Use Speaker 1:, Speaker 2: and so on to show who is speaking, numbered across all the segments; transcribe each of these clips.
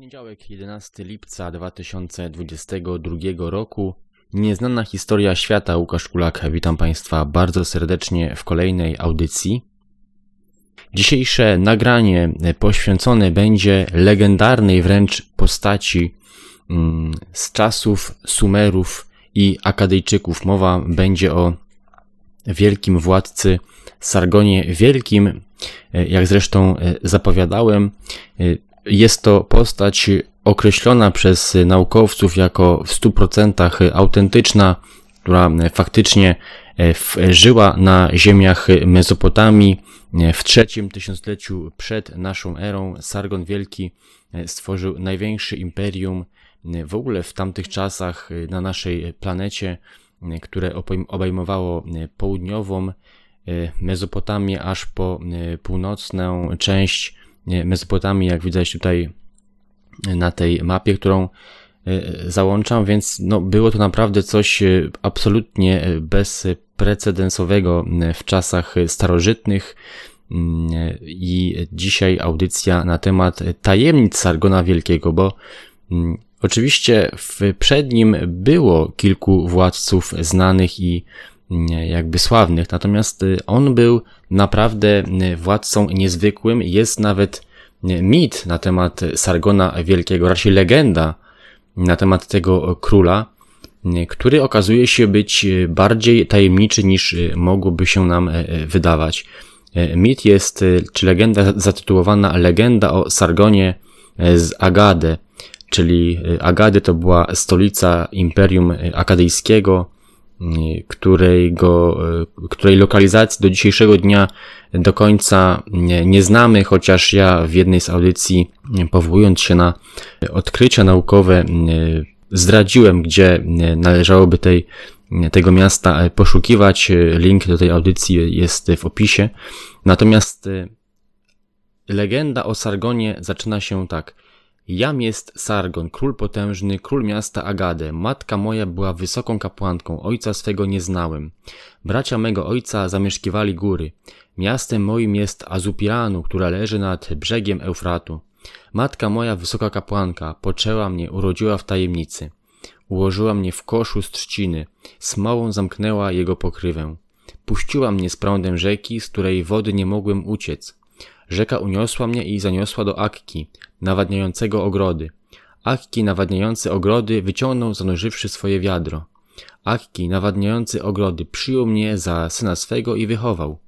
Speaker 1: Poniedziałek 11 lipca 2022 roku. Nieznana historia świata. Łukasz Kulak, witam Państwa bardzo serdecznie w kolejnej audycji. Dzisiejsze nagranie poświęcone będzie legendarnej wręcz postaci mm, z czasów Sumerów i Akadyjczyków. Mowa będzie o wielkim władcy Sargonie Wielkim, e, jak zresztą e, zapowiadałem. E, jest to postać określona przez naukowców jako w 100% autentyczna, która faktycznie e, żyła na ziemiach Mezopotamii. E, w trzecim tysiącleciu przed naszą erą Sargon Wielki e, stworzył największe imperium w ogóle w tamtych czasach na naszej planecie, które obejmowało południową Mezopotamię aż po północną część Mezopotamii, jak widać tutaj e, na tej mapie, którą e, załączam, więc no, było to naprawdę coś e, absolutnie bezprecedensowego w czasach starożytnych. Mm, I dzisiaj audycja na temat tajemnic Sargona Wielkiego, bo mm, oczywiście w, przednim było kilku władców znanych i jakby sławnych, natomiast y, on był naprawdę y, władcą niezwykłym. Jest nawet y, mit na temat Sargona Wielkiego, raczej legenda na temat tego króla, który okazuje się być bardziej tajemniczy niż mogłoby się nam wydawać. Mit jest, czy legenda zatytułowana Legenda o Sargonie z Agade, czyli Agade to była stolica Imperium Akadyjskiego, której, go, e, której lokalizacji do dzisiejszego dnia do końca nie znamy, chociaż ja w jednej z audycji, e, powołując się na odkrycia naukowe, e, zdradziłem, gdzie należałoby tej, tego miasta poszukiwać. Link do tej audycji jest w opisie. Natomiast legenda o Sargonie zaczyna się tak. Jam jest Sargon, król potężny, król miasta Agade. Matka moja była wysoką kapłanką, ojca swego nie znałem. Bracia mego ojca zamieszkiwali góry. Miastem moim jest Azupiranu, która leży nad brzegiem Eufratu. Matka moja wysoka kapłanka poczęła mnie, urodziła w tajemnicy. Ułożyła mnie w koszu z trzciny, smołą zamknęła jego pokrywę. Puściła mnie z prądem rzeki, z której wody nie mogłem uciec. Rzeka uniosła mnie i zaniosła do Akki, nawadniającego ogrody. Akki nawadniający ogrody wyciągnął zanurzywszy swoje wiadro. Akki nawadniający ogrody przyjął mnie za syna swego i wychował.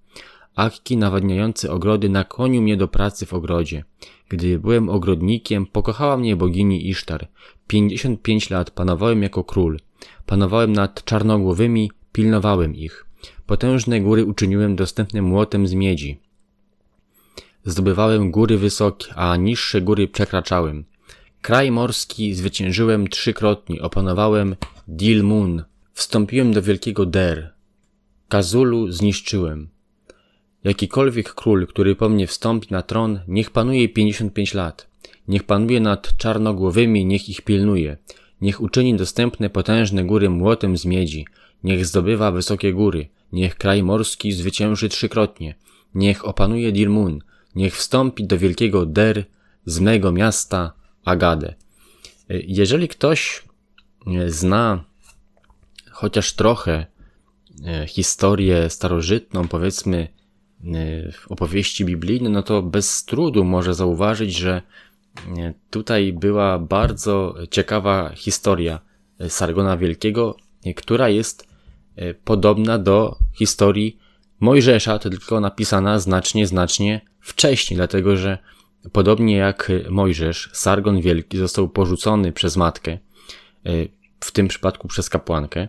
Speaker 1: Akki nawadniający ogrody nakłonił mnie do pracy w ogrodzie. Gdy byłem ogrodnikiem, pokochała mnie bogini Isztar. Pięćdziesiąt pięć lat panowałem jako król. Panowałem nad czarnogłowymi, pilnowałem ich. Potężne góry uczyniłem dostępne młotem z miedzi. Zdobywałem góry wysokie, a niższe góry przekraczałem. Kraj morski zwyciężyłem trzykrotnie, opanowałem Dilmun. Wstąpiłem do wielkiego Der. Kazulu zniszczyłem. Jakikolwiek król, który po mnie wstąpi na tron, niech panuje 55 lat. Niech panuje nad czarnogłowymi, niech ich pilnuje. Niech uczyni dostępne potężne góry młotem z miedzi. Niech zdobywa wysokie góry. Niech kraj morski zwycięży trzykrotnie. Niech opanuje Dilmun niech wstąpi do wielkiego Der z mego miasta Agadę. E, jeżeli ktoś e, zna chociaż trochę e, historię starożytną, powiedzmy w opowieści biblijne, no to bez trudu może zauważyć, że tutaj była bardzo ciekawa historia Sargona Wielkiego, która jest podobna do historii Mojżesza, tylko napisana znacznie, znacznie wcześniej, dlatego że podobnie jak Mojżesz, Sargon Wielki został porzucony przez matkę, e, w tym przypadku przez kapłankę,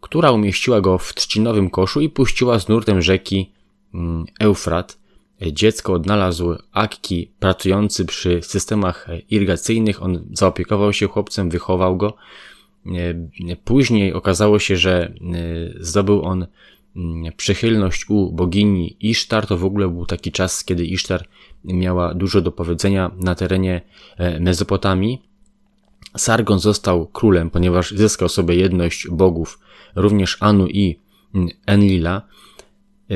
Speaker 1: która umieściła go w trzcinowym koszu i puściła z nurtem rzeki mm, Eufrat. Dziecko odnalazł Akki pracujący przy systemach irygacyjnych. On zaopiekował się chłopcem, wychował go. E, później okazało się, że e, zdobył on Mm, przychylność u bogini Isztar. To w ogóle był taki czas, kiedy Isztar miała dużo do powiedzenia na terenie e, Mezopotamii. Sargon został królem, ponieważ zyskał sobie jedność bogów, również Anu i mm, Enlila. E,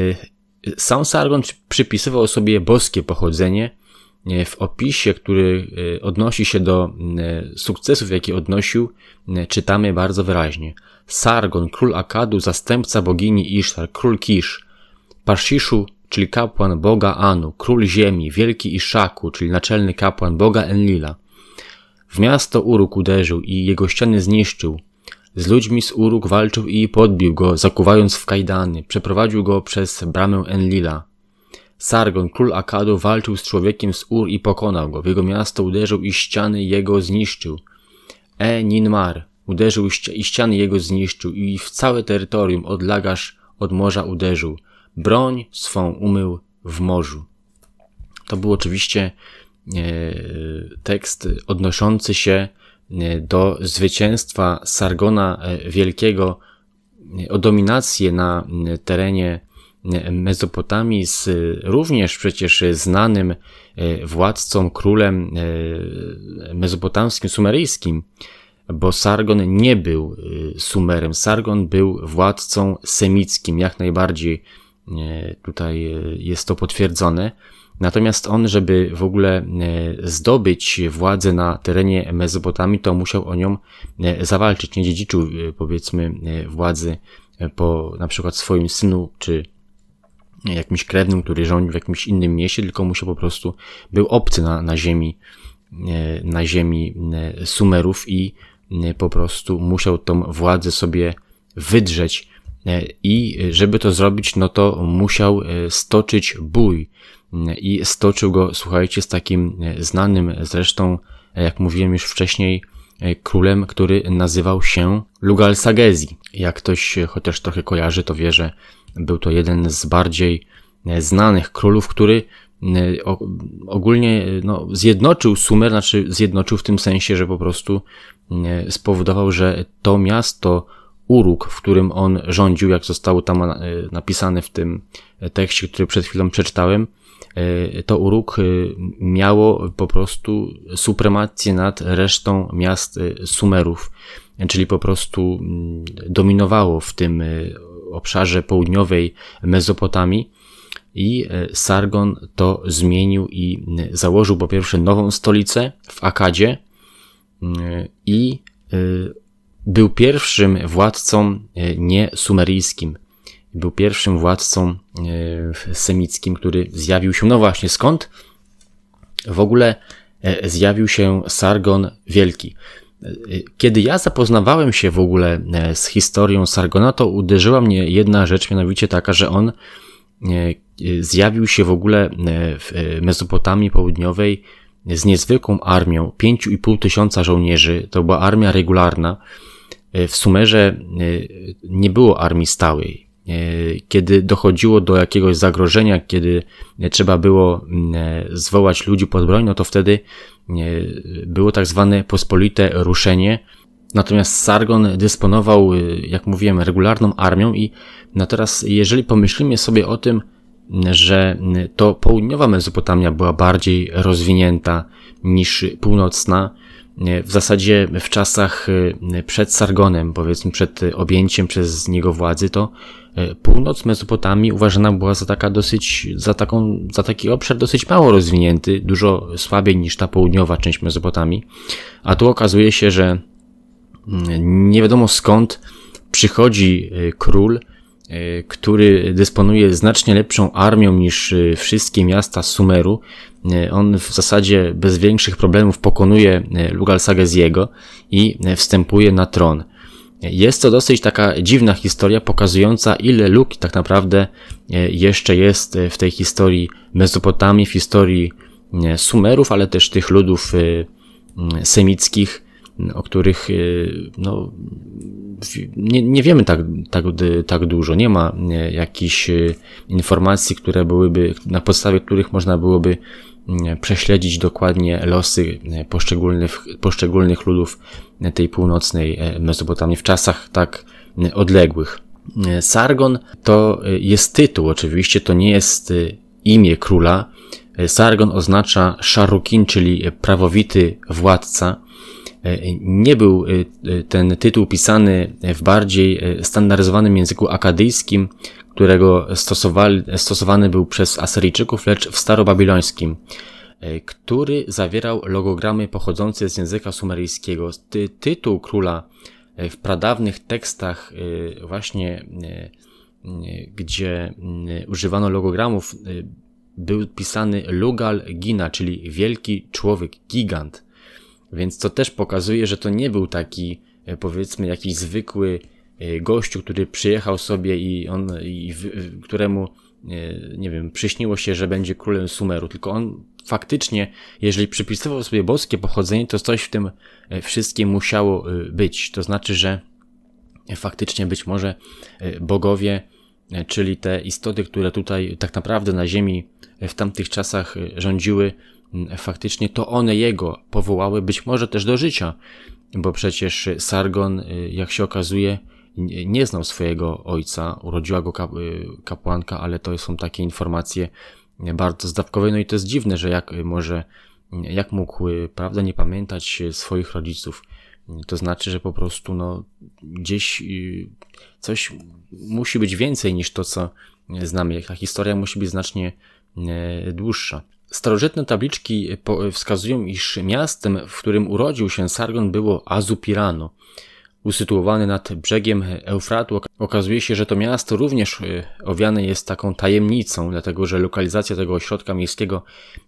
Speaker 1: sam Sargon przypisywał sobie boskie pochodzenie, E, w opisie, który e, odnosi się do e, sukcesów, jakie odnosił, czytamy bardzo wyraźnie. Sargon, król Akadu, zastępca bogini Isztar, król Kisz, Parshishu, czyli kapłan boga Anu, król ziemi, wielki Iszaku, czyli naczelny kapłan boga Enlila. W miasto Uruk uderzył i jego ściany zniszczył. Z ludźmi z Uruk walczył i podbił go, zakuwając w kajdany. Przeprowadził go przez bramę Enlila. Sargon, król Akadu, walczył z człowiekiem z Ur i pokonał go. W jego miasto uderzył i ściany jego zniszczył. E Ninmar uderzył i ściany jego zniszczył i w całe terytorium od Lagasz od morza uderzył. Broń swą umył w morzu. To był oczywiście e, tekst odnoszący się e, do zwycięstwa Sargona e, Wielkiego o dominację na terenie Mezopotamii z również przecież znanym e, władcą, królem e, mezopotamskim, sumeryjskim, bo Sargon nie był e, Sumerem. Sargon był władcą semickim, jak najbardziej tutaj jest to potwierdzone. Natomiast on, żeby w ogóle zdobyć władzę na terenie Mezopotamii, to musiał o nią zawalczyć. Nie dziedziczył, powiedzmy, władzy po na przykład swoim synu czy jakimś krewnym, który rządził w jakimś innym mieście, tylko mu się po prostu był obcy na, na ziemi, e, na ziemi e, Sumerów i e, po prostu musiał tą władzę sobie wydrzeć. I żeby to zrobić, no to musiał stoczyć bój. I stoczył go, słuchajcie, z takim znanym zresztą, jak mówiłem już wcześniej, królem, który nazywał się Lugal Sagezi. Jak ktoś chociaż trochę kojarzy, to wie, że był to jeden z bardziej e, znanych królów, który e, ogólnie e, no, zjednoczył Sumer, znaczy zjednoczył w tym sensie, że po prostu spowodował, że to miasto Uruk, w którym on rządził, jak zostało tam napisane w tym tekście, który przed chwilą przeczytałem, to Uruk miało po prostu supremację nad resztą miast Sumerów, czyli po prostu mm, dominowało w tym obszarze południowej Mezopotamii. I e, Sargon to zmienił i założył po pierwsze nową stolicę w Akadzie i e, był pierwszym władcą e, nie sumeryjskim. Był pierwszym władcą semickim, który zjawił się, no właśnie skąd? W ogóle zjawił się Sargon Wielki. Kiedy ja zapoznawałem się w ogóle e, z historią Sargona, to uderzyła mnie jedna rzecz, mianowicie taka, że on e, e, zjawił się w ogóle w Mezopotamii Południowej z niezwykłą armią 5,5 tysiąca żołnierzy. To była armia regularna. W Sumerze nie było armii stałej. E, kiedy dochodziło do jakiegoś zagrożenia, kiedy trzeba było mm, e, zwołać ludzi pod broń, no to wtedy e, było tak zwane pospolite ruszenie. Natomiast Sargon dysponował, jak mówiłem, regularną armią i no teraz jeżeli pomyślimy sobie o tym, mm, że mm, to południowa Mezopotamia była bardziej rozwinięta niż północna, E, w zasadzie w czasach e, przed Sargonem, powiedzmy przed objęciem przez niego władzy, to e, północ Mesopotamii uważana była za, taka dosyć, za, taką, za taki obszar dosyć mało rozwinięty, dużo słabiej niż ta południowa część Mesopotamii. A tu okazuje się, że mm, nie wiadomo skąd przychodzi król, E, który dysponuje znacznie lepszą armią niż e, wszystkie miasta Sumeru. E, on w zasadzie bez większych problemów pokonuje Lugalsageziego i wstępuje na tron. Jest to dosyć taka dziwna historia pokazująca ile luk tak naprawdę jeszcze jest w tej historii Mezopotamii, w historii Sumerów, ale też tych ludów semickich o których y, no, nie, nie wiemy tak, tak, tak dużo. Nie ma y, jakichś y, informacji, które byłyby, na podstawie których można byłoby prześledzić dokładnie losy poszczególnych, poszczególnych ludów tej północnej Mesopotamii w czasach tak odległych. Sargon to jest tytuł, oczywiście, to nie jest imię króla. Sargon oznacza szarukin, czyli prawowity władca. E, nie był e, e, ten tytuł pisany w bardziej standaryzowanym języku akadyjskim, którego stosowali, stosowany był przez Asyryjczyków, lecz w starobabilońskim, który zawierał logogramy pochodzące z języka sumeryjskiego. Ty, tytuł króla w pradawnych tekstach właśnie gdzie mm, używano logogramów, był pisany Lugal Gina, czyli wielki człowiek, gigant. Więc to też pokazuje, że to nie był taki, e, powiedzmy, jakiś zwykły e, gościu, który przyjechał sobie i on, i w, e, któremu, nie wiem, przyśniło się, że będzie królem Sumeru, tylko on faktycznie, jeżeli przypisywał sobie boskie pochodzenie, to coś w tym wszystkim musiało być. To znaczy, że faktycznie być może bogowie, czyli te istoty, które tutaj tak naprawdę na Ziemi w tamtych czasach rządziły, E, faktycznie to one jego powołały, być może też do życia, bo przecież Sargon, e, jak się okazuje, nie znał swojego ojca, urodziła go e, kapłanka, ale to są takie informacje bardzo zdawkowe. No i to jest dziwne, że jak może, jak mógł, prawda, nie pamiętać swoich rodziców. To znaczy, że po prostu no, gdzieś coś musi być więcej niż to, co znamy. Ta historia musi być znacznie dłuższa. Starożytne tabliczki wskazują, iż miastem, w którym urodził się Sargon, było Azupirano. Usytuowany nad brzegiem Eufratu, okazuje się, że to miasto również e, owiane jest taką tajemnicą, dlatego że lokalizacja tego ośrodka miejskiego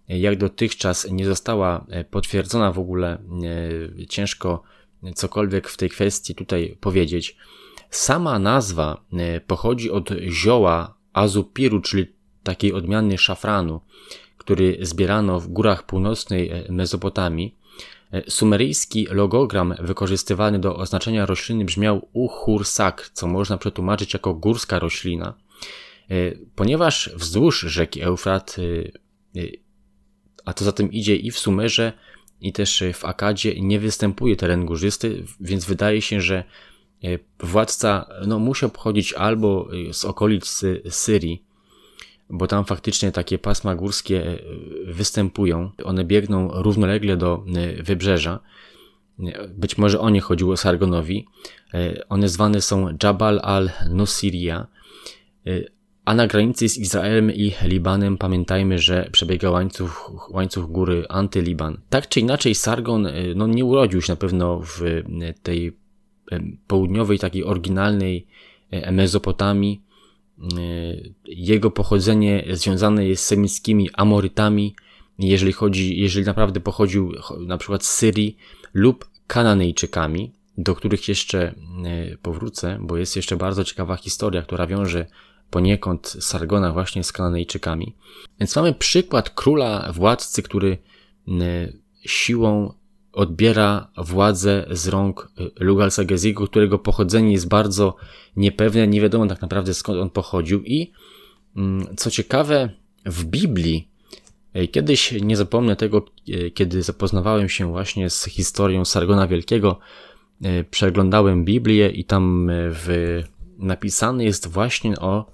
Speaker 1: e, jak dotychczas nie została e, potwierdzona w ogóle. Ciężko cokolwiek w tej kwestii tutaj powiedzieć. Sama nazwa pochodzi od zioła azupiru, czyli takiej odmiany szafranu który zbierano w górach północnej e, Mezopotamii, e, sumeryjski logogram wykorzystywany do oznaczenia rośliny brzmiał Sak, co można przetłumaczyć jako górska roślina. E, ponieważ wzdłuż rzeki Eufrat, a co za tym idzie i w Sumerze, i też w Akadzie nie występuje teren górzysty, więc wydaje się, że władca no, musiał pochodzić albo z okolic Syrii, bo tam faktycznie takie pasma górskie e, występują. One biegną równolegle do e, wybrzeża. E, być może o nie chodziło Sargonowi. One zwane są Jabal al-Nusiriya. A na granicy z Izraelem i Libanem pamiętajmy, że przebiega łańcuch, łańcuch góry Antyliban. Tak czy inaczej, Sargon no, nie urodził się na pewno w tej południowej, takiej oryginalnej Mezopotamii Y, jego pochodzenie związane jest z semickimi Amorytami, jeżeli chodzi, jeżeli naprawdę pochodził na przykład z Syrii lub Kananejczykami, do których jeszcze y, powrócę, bo jest jeszcze bardzo ciekawa historia, która wiąże poniekąd Sargona właśnie z Kananejczykami. Więc mamy przykład króla, władcy, który y, siłą odbiera władzę z rąk y, Lugalsa Gezigu, którego pochodzenie jest bardzo niepewne, nie wiadomo tak naprawdę skąd on pochodził i mm, co ciekawe w Biblii y, Kiedyś nie zapomnę tego, y, kiedy zapoznawałem się właśnie z historią Sargona Wielkiego. Przeglądałem Biblię i tam w, napisany jest właśnie o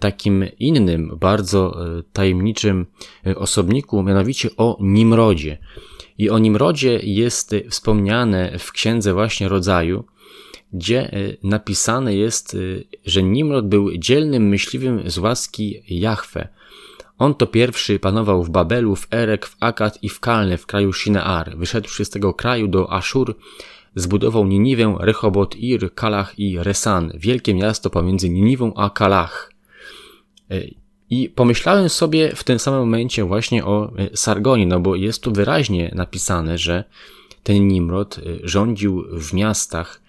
Speaker 1: takim innym, bardzo tajemniczym osobniku, mianowicie o Nimrodzie. I o Nimrodzie jest wspomniane w księdze właśnie rodzaju, gdzie e, napisane jest, e, że Nimrod był dzielnym myśliwym z łaski Jahwe. On to pierwszy panował w Babelu, w Erek, w Akat i w Kalne w kraju Shinear. Wyszedłszy z tego kraju do Aszur, zbudował Niniwę, Rehobot, Ir, Kalach i Resan, wielkie miasto pomiędzy Niniwą a Kalach. E, i pomyślałem sobie w tym samym momencie właśnie o e, Sargonie, no bo jest tu wyraźnie napisane, że ten Nimrod e, rządził w miastach,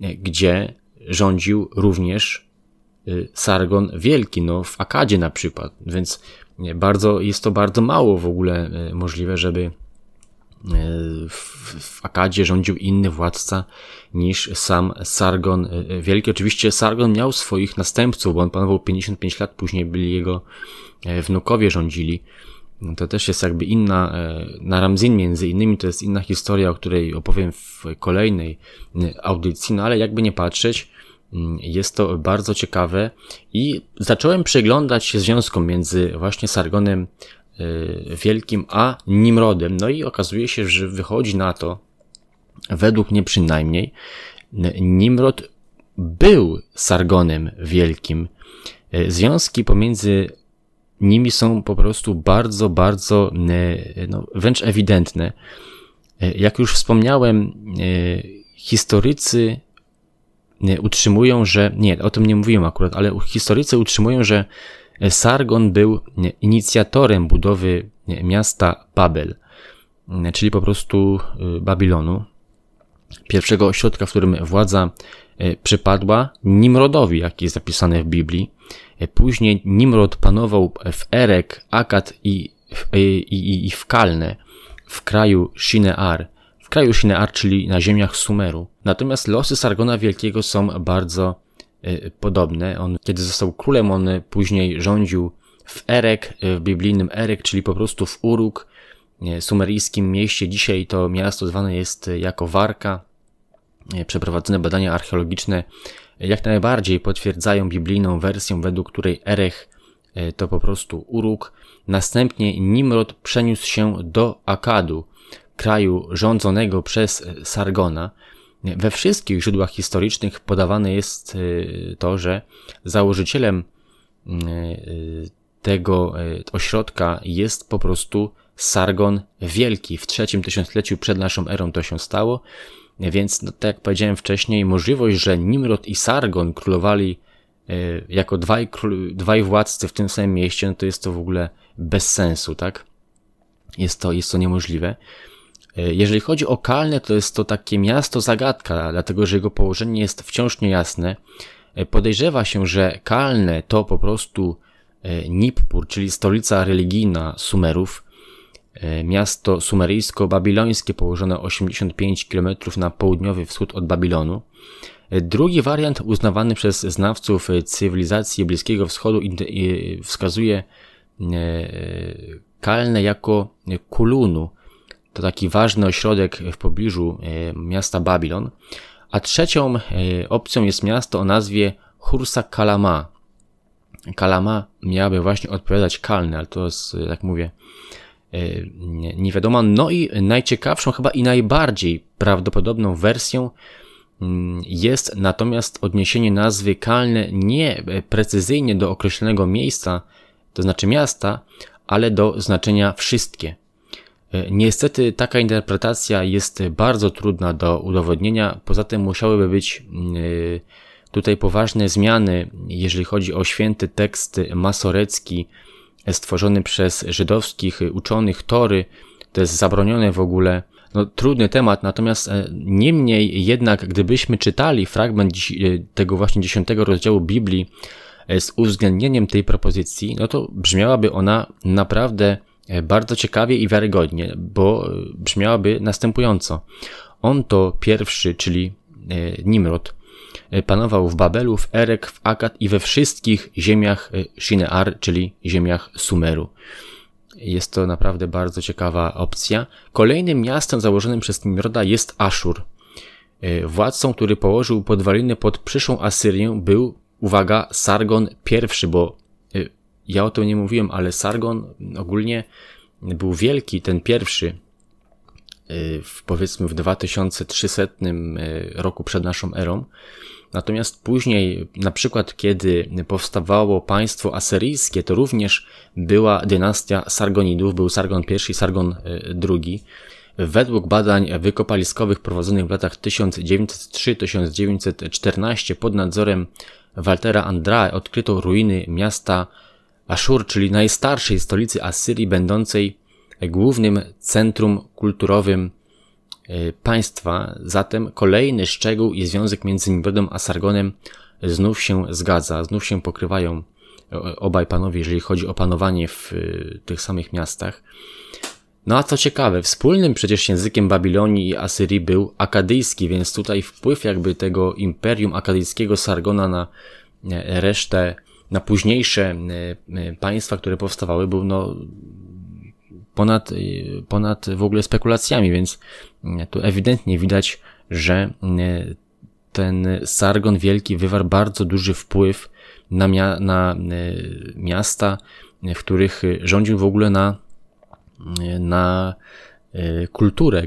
Speaker 1: e, gdzie rządził również Sargon Wielki, no w Akadzie na przykład, więc bardzo, jest to bardzo mało w ogóle możliwe, żeby w Akadzie rządził inny władca niż sam Sargon e, e, Wielki. Oczywiście Sargon miał swoich następców, bo on panował 55 lat, później byli jego e, wnukowie rządzili. To też jest jakby inna, na Ramzin między innymi, to jest inna historia, o której opowiem w kolejnej audycji, no ale jakby nie patrzeć, mm, jest to bardzo ciekawe i zacząłem przeglądać się związkom między właśnie Sargonem Y, wielkim A Nimrodem. No i okazuje się, że wychodzi na to, według mnie przynajmniej, Nimrod był Sargonem Wielkim. Y, związki pomiędzy nimi są po prostu bardzo, bardzo no, wręcz ewidentne. Y, jak już wspomniałem, historycy utrzymują, że nie, o tym nie mówiłem akurat, ale historycy utrzymują, że Sargon był inicjatorem budowy miasta Babel, mm, czyli po prostu y, Babilonu, pierwszego ośrodka, w którym władza y, przypadła Nimrodowi, jak jest zapisany w Biblii. Y, później Nimrod panował w Erek, Akat i, i, i, i w Kalne, w kraju Shinear, w kraju Shinear, czyli na ziemiach Sumeru. Natomiast losy Sargona Wielkiego są bardzo Y, podobne. On, kiedy został królem, on później rządził w Erek, y, w biblijnym Erek, czyli po prostu w Uruk, y, sumeryjskim mieście. Dzisiaj to miasto zwane jest jako Warka. Przeprowadzone badania archeologiczne jak najbardziej potwierdzają biblijną wersję, według której Erech to po prostu Uruk. Następnie Nimrod przeniósł się do Akadu, kraju rządzonego przez Sargona. We wszystkich źródłach historycznych podawane jest y, to, że założycielem y, y, tego ośrodka jest po prostu Sargon Wielki. W trzecim tysiącleciu przed naszą erą to się stało, więc no, tak jak powiedziałem wcześniej, możliwość, że Nimrod i Sargon królowali jako dwaj, dwaj władcy w tym samym mieście, no to jest to w ogóle bez sensu, tak? Jest to, jest to niemożliwe. E, jeżeli chodzi o Kalne, to jest to takie miasto zagadka, dlatego że jego położenie jest wciąż niejasne. E, podejrzewa się, że Kalne to po prostu e, Nippur, czyli stolica religijna Sumerów, miasto sumeryjsko-babilońskie położone 85 km na południowy wschód od Babilonu. Drugi wariant uznawany przez znawców cywilizacji Bliskiego Wschodu wskazuje Kalne jako Kulunu, to taki ważny ośrodek w pobliżu e, miasta Babilon. A trzecią e, opcją jest miasto o nazwie Hursa Kalama. Kalama miałaby właśnie odpowiadać Kalny, ale to jest, jak mówię, e, nie wiadomo. No i najciekawszą, chyba i najbardziej prawdopodobną wersją mm, jest natomiast odniesienie nazwy Kalny nie precyzyjnie do określonego miejsca, to znaczy miasta, ale do znaczenia wszystkie. E, niestety taka interpretacja jest bardzo trudna do udowodnienia, poza tym musiałyby być mm, e, tutaj poważne zmiany, jeżeli chodzi o święty tekst masorecki e, stworzony przez żydowskich uczonych Tory. To jest zabronione w ogóle. No, trudny temat, natomiast niemniej jednak, gdybyśmy czytali fragment tego właśnie dziesiątego rozdziału Biblii z uwzględnieniem tej propozycji, no to brzmiałaby ona naprawdę E, bardzo ciekawie i wiarygodnie, bo e, brzmiałaby następująco. On to pierwszy, czyli e, Nimrod, panował w Babelu, w Erek, w Akat i we wszystkich ziemiach Shinear, czyli ziemiach Sumeru. Jest to naprawdę bardzo ciekawa opcja. Kolejnym miastem założonym przez Nimroda jest Ashur. Władcą, który położył podwaliny pod przyszłą Asyrię był, uwaga, Sargon I, bo ja o tym nie mówiłem, ale Sargon ogólnie był wielki, ten pierwszy, y, w, powiedzmy w 2300 y, roku przed naszą erą. Natomiast później, na przykład kiedy powstawało państwo asyryjskie, to również była dynastia Sargonidów, był Sargon I i Sargon II. Y, Według badań wykopaliskowych prowadzonych w latach 1903-1914 pod nadzorem Waltera Andrae odkryto ruiny miasta Aszur, czyli najstarszej stolicy Asyrii, będącej głównym centrum kulturowym e, państwa. Zatem kolejny szczegół i związek między Nimrodem a Sargonem znów się zgadza, znów się pokrywają e, obaj panowie, jeżeli chodzi o panowanie w e, tych samych miastach. No a co ciekawe, wspólnym przecież językiem Babilonii i Asyrii był akadyjski, więc tutaj wpływ jakby tego imperium akadyjskiego Sargona na resztę na późniejsze e, e, państwa, które powstawały, był no ponad, e, ponad w ogóle spekulacjami, więc mm, tu ewidentnie widać, że ten Sargon Wielki wywarł bardzo duży wpływ na, mia na miasta, w których rządził w ogóle na, na kulturę,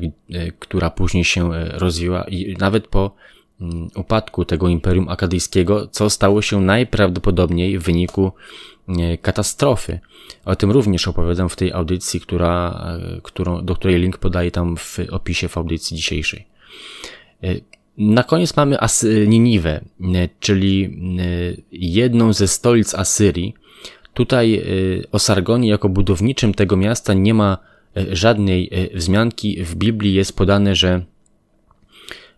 Speaker 1: która później się rozwiła i nawet po Mm, upadku tego Imperium Akadyjskiego, co stało się najprawdopodobniej w wyniku e, katastrofy. O tym również opowiadam w tej audycji, która, e, którą, do której link podaję tam w opisie w audycji dzisiejszej. E, na koniec mamy As Niniwę, czyli jedną ze stolic Asyrii. Tutaj o Sargonie jako budowniczym tego miasta nie ma żadnej wzmianki. W Biblii jest podane, że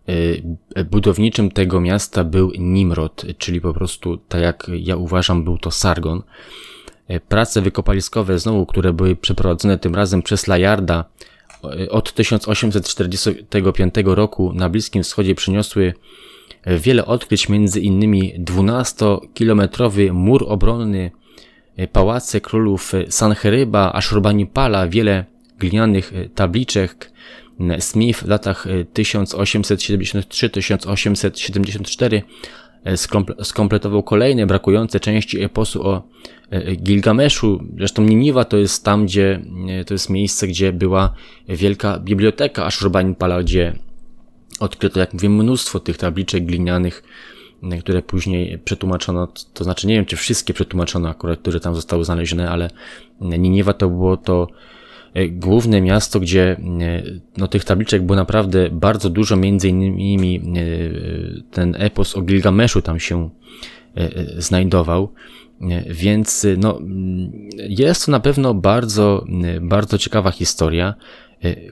Speaker 1: Y, budowniczym tego miasta był Nimrod, czyli po prostu, tak jak ja uważam, był to Sargon. Y, prace wykopaliskowe znowu, które były przeprowadzone tym razem przez Layarda y, od 1845 roku na Bliskim Wschodzie przyniosły wiele odkryć, między innymi 12-kilometrowy mur obronny pałace królów Sancheryba, Ashurbanipala, wiele glinianych tabliczek, Smith w latach 1873-1874 e, e, skompletował kolejne brakujące części eposu o e, Gilgameszu. Zresztą Niniwa to jest tam, gdzie to jest miejsce, gdzie była wielka biblioteka Ashurbanipala, gdzie odkryto, jak mówię, mnóstwo tych tabliczek glinianych, które później przetłumaczono, to znaczy nie wiem, czy wszystkie przetłumaczono akurat, które tam zostały znalezione, ale Niniwa to było to E, główne miasto, gdzie e, no, tych tabliczek było naprawdę bardzo dużo, między innymi e, ten epos o Gilgameszu tam się znajdował. Więc no, mm, jest to na pewno bardzo, bardzo ciekawa historia.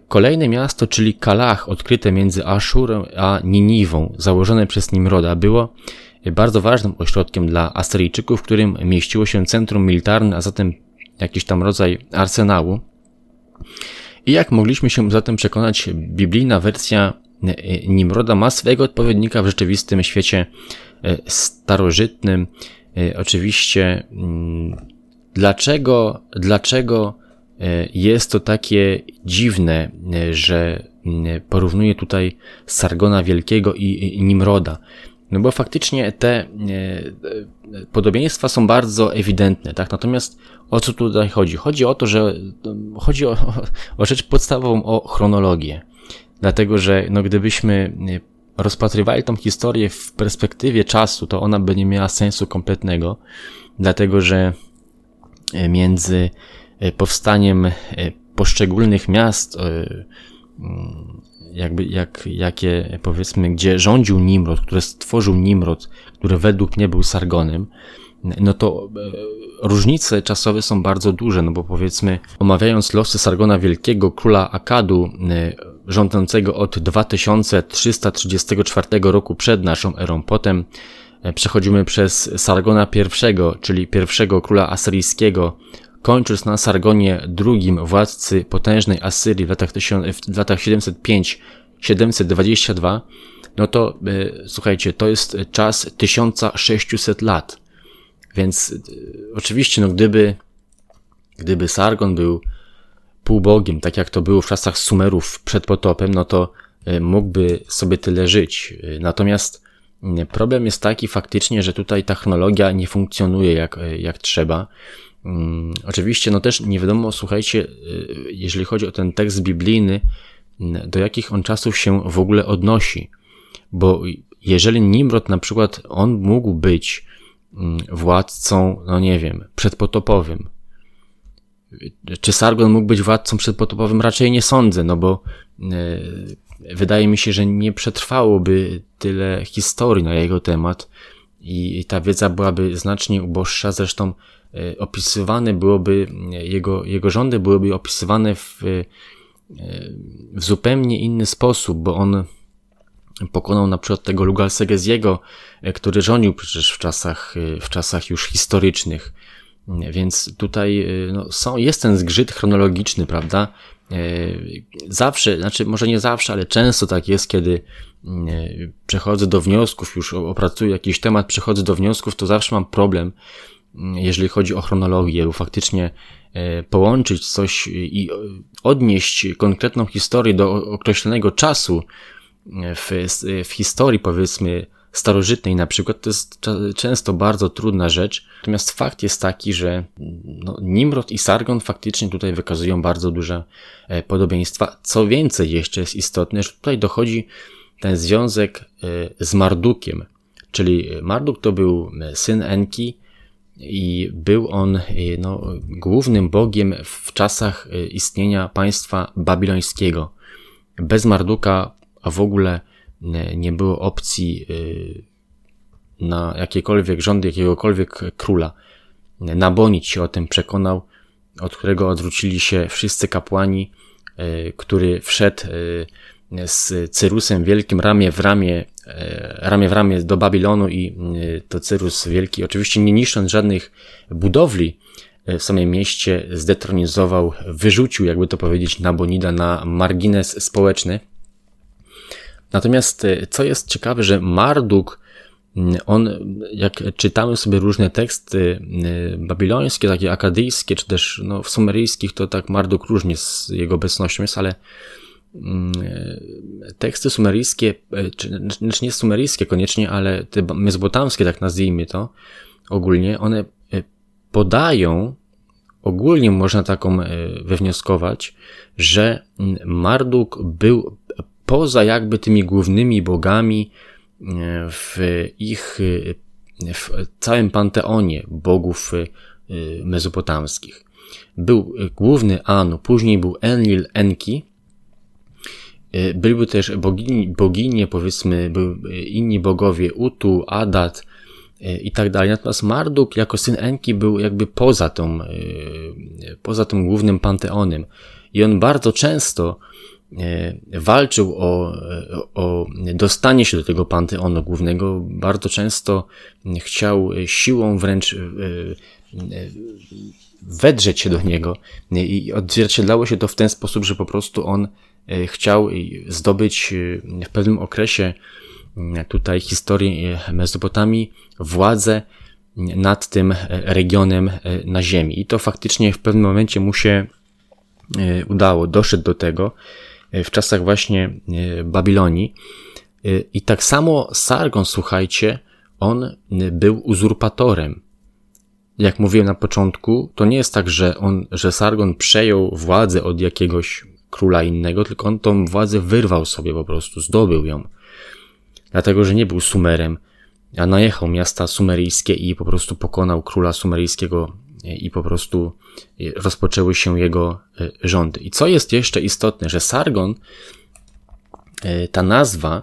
Speaker 1: Kolejne miasto, czyli Kalach, odkryte między Aszurą a Niniwą, założone przez Nimroda, było bardzo ważnym ośrodkiem dla Asyryjczyków, w którym mieściło się centrum militarne, a zatem jakiś tam rodzaj arsenału. I jak mogliśmy się zatem przekonać, biblijna wersja e, e, Nimroda ma swojego odpowiednika w rzeczywistym świecie e, starożytnym. Oczywiście, mm, dlaczego, dlaczego jest to takie dziwne, że mm, porównuje tutaj Sargona Wielkiego i Nimroda? No bo faktycznie te e, e, podobieństwa są bardzo ewidentne, tak? Natomiast o co tutaj chodzi? Chodzi o to, że no, chodzi o, o rzecz podstawową, o chronologię. Dlatego, że no gdybyśmy e, rozpatrywali tą historię w perspektywie czasu, to ona by nie miała sensu kompletnego, dlatego że między powstaniem poszczególnych miast jakby jak, jakie powiedzmy, gdzie rządził Nimrod, który stworzył Nimrod, który według mnie był Sargonem, no to e, różnice czasowe są bardzo duże, no bo powiedzmy, omawiając losy Sargona Wielkiego, króla Akadu, e, rządzącego od 2334 roku przed naszą erą, potem e, przechodzimy przez Sargona I, czyli pierwszego króla asyryjskiego kończąc na Sargonie II władcy potężnej Asyrii w latach, latach 705-722, no to e, słuchajcie, to jest czas 1600 lat. Więc e, oczywiście, no gdyby, gdyby Sargon był półbogiem, tak jak to było w czasach Sumerów przed potopem, no to e, mógłby sobie tyle żyć. Natomiast Problem jest taki faktycznie, że tutaj technologia nie funkcjonuje jak, e, jak trzeba. Mm, oczywiście, no też nie wiadomo, słuchajcie, e, jeżeli chodzi o ten tekst biblijny, do jakich on czasów się w ogóle odnosi. Bo jeżeli Nimrod na przykład, on mógł być mm, władcą, no nie wiem, przedpotopowym. Czy Sargon mógł być władcą przedpotopowym? Raczej nie sądzę, no bo e, wydaje mi się, że nie przetrwałoby tyle historii na jego temat i ta wiedza byłaby znacznie uboższa. Zresztą e, opisywane byłoby, e, jego, jego rządy byłyby opisywane w, e, w zupełnie inny sposób, bo on pokonał na przykład tego Lugal Segeziego, który rządził przecież w czasach, w czasach już historycznych. Więc tutaj y, no, są, jest ten zgrzyt chronologiczny, prawda? Y, zawsze, znaczy może nie zawsze, ale często tak jest, kiedy y, przechodzę do wniosków, już opracuję jakiś temat, przechodzę do wniosków, to zawsze mam problem, mm, jeżeli chodzi o chronologię, bo faktycznie połączyć coś i odnieść konkretną historię do określonego czasu w, w historii, powiedzmy, starożytnej na przykład, to jest często bardzo trudna rzecz. Natomiast fakt jest taki, że no, Nimrod i Sargon faktycznie tutaj wykazują bardzo duże e, podobieństwa. Co więcej jeszcze jest istotne, że tutaj dochodzi ten związek e, z Mardukiem, czyli e, Marduk to był syn Enki i był on no, głównym bogiem w czasach istnienia państwa babilońskiego. Bez Marduka, a w ogóle E, nie było opcji e, na jakiekolwiek rządy, jakiegokolwiek króla. E, nabonić się o tym przekonał, od którego odwrócili się wszyscy kapłani, który wszedł z Cyrusem Wielkim ramię w ramię, ramię w ramię do Babilonu i to Cyrus Wielki, oczywiście nie niszcząc żadnych budowli w samym mieście, zdetronizował, wyrzucił, jakby to powiedzieć, Nabonida na margines społeczny Natomiast y, co jest ciekawe, że Marduk, mm, on, jak czytamy sobie różne teksty y, y, babilońskie, takie akadyjskie, czy też no, w sumeryjskich, to tak Marduk różnie z jego obecnością jest, ale mm, teksty sumeryjskie, czy, znaczy nie sumeryjskie koniecznie, ale te mezopotamskie, tak nazwijmy to ogólnie, one podają, ogólnie można taką wywnioskować, że mm, Marduk był poza jakby tymi głównymi bogami e, w ich e, w całym panteonie bogów e, mezopotamskich. Był główny Anu, później był Enlil Enki, były też bogini, boginie, powiedzmy, inni bogowie Utu, Adat i tak dalej. Natomiast Marduk jako syn Enki był jakby poza tą, poza tym głównym panteonem. I on bardzo często E, walczył o, o dostanie się do tego panteonu głównego, bardzo często chciał siłą wręcz e, e, wedrzeć się do niego i odzwierciedlało się to w ten sposób, że po prostu on chciał zdobyć w pewnym okresie tutaj historii Mezopotamii władzę nad tym regionem na ziemi. I to faktycznie w pewnym momencie mu się udało, doszedł do tego E, w czasach właśnie e, Babilonii. E, I tak samo Sargon, słuchajcie, on był uzurpatorem. Jak mówiłem na początku, to nie jest tak, że, on, że Sargon przejął władzę od jakiegoś króla innego, tylko on tą władzę wyrwał sobie po prostu, zdobył ją. Dlatego, że nie był Sumerem, a najechał miasta sumeryjskie i po prostu pokonał króla sumeryjskiego i po prostu y, rozpoczęły się jego y, rządy. I co jest jeszcze istotne, że Sargon, y, ta nazwa,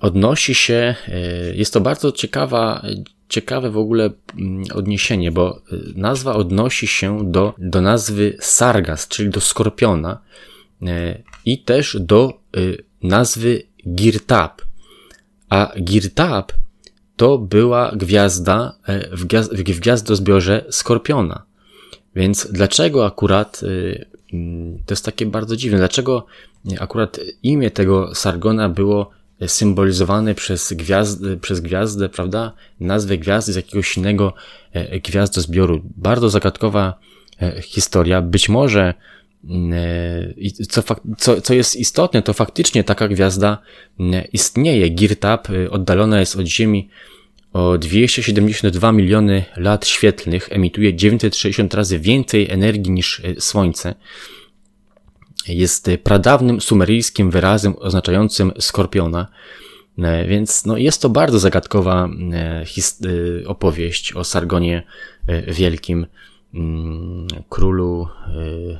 Speaker 1: odnosi się, jest to bardzo ciekawa, ciekawe w ogóle mm, odniesienie, bo nazwa odnosi się do, do nazwy Sargas, czyli do skorpiona i też do nazwy Girtap, A Girtap to była gwiazda e, w, gwiazd w gwiazdozbiorze Skorpiona. Więc dlaczego akurat, y, mm, to jest takie bardzo dziwne, dlaczego akurat imię tego Sargona było symbolizowane przez, gwiazdę? przez gwiazdę, prawda? Nazwę gwiazdy z jakiegoś innego e, gwiazdozbioru. Bardzo zagadkowa e, historia. Być może Yy, I co, co, co jest istotne, to faktycznie taka gwiazda yy, istnieje. Girtap yy, oddalona jest od Ziemi o 272 miliony lat świetlnych, emituje 960 razy więcej energii niż Słońce. Jest pradawnym sumeryjskim wyrazem oznaczającym skorpiona. Więc no, jest to bardzo zagadkowa opowieść o Sargonie Wielkim. Mm, królu y,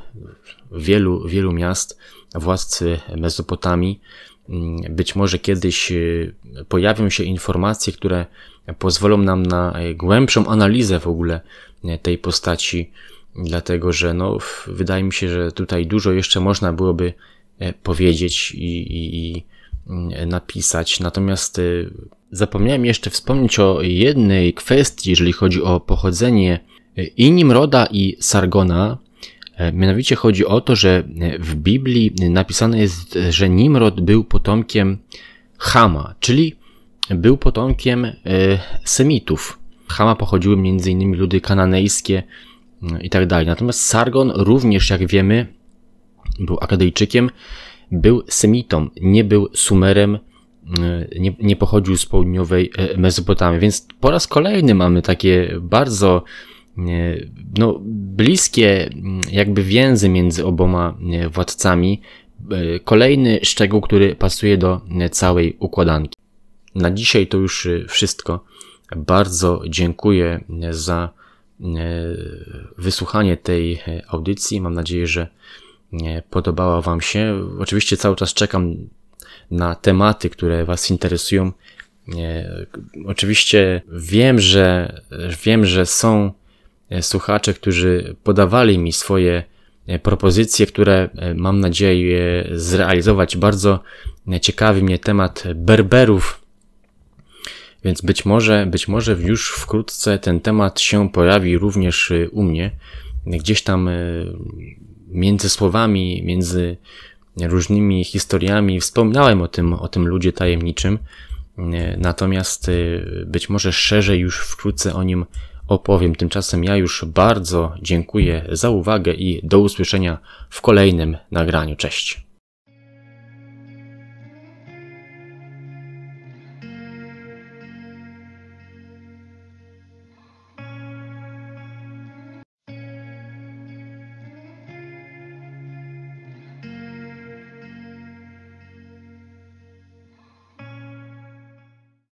Speaker 1: wielu, wielu miast, władcy Mezopotamii. Mm, być może kiedyś y, pojawią się informacje, które pozwolą nam na y, głębszą analizę w ogóle tej postaci, dlatego że no, wydaje mi się, że tutaj dużo jeszcze można byłoby powiedzieć i, i, i napisać. Natomiast zapomniałem jeszcze wspomnieć o jednej kwestii, jeżeli chodzi o pochodzenie i Nimroda i Sargona. E, mianowicie chodzi o to, że e, w Biblii napisane jest, że Nimrod był potomkiem Hama, czyli był potomkiem e, Semitów. Hama pochodziły m.in. ludy kananejskie no itd. Tak Natomiast Sargon również, jak wiemy, był Akadejczykiem, był Semitą, nie był Sumerem, nie, nie pochodził z południowej Mezopotamii. Więc po raz kolejny mamy takie bardzo no, bliskie mm, jakby więzy między oboma władcami. E, kolejny szczegół, który pasuje do całej układanki. Na dzisiaj to już y, wszystko. Bardzo dziękuję za wysłuchanie tej e, audycji. Mam nadzieję, że podobała Wam się. Oczywiście cały czas czekam na tematy, które Was interesują. Oczywiście wiem, że wiem, że są E, słuchacze, którzy podawali mi swoje e, propozycje, które e, mam nadzieję zrealizować. Bardzo ciekawi mnie temat berberów, więc być może, być może już wkrótce ten temat się pojawi również u mnie. Gdzieś tam między słowami, między różnymi historiami wspominałem o tym, o tym ludzie tajemniczym. Natomiast być może szerzej już wkrótce o nim opowiem. Tymczasem ja już bardzo dziękuję za uwagę i do usłyszenia w kolejnym nagraniu. Cześć.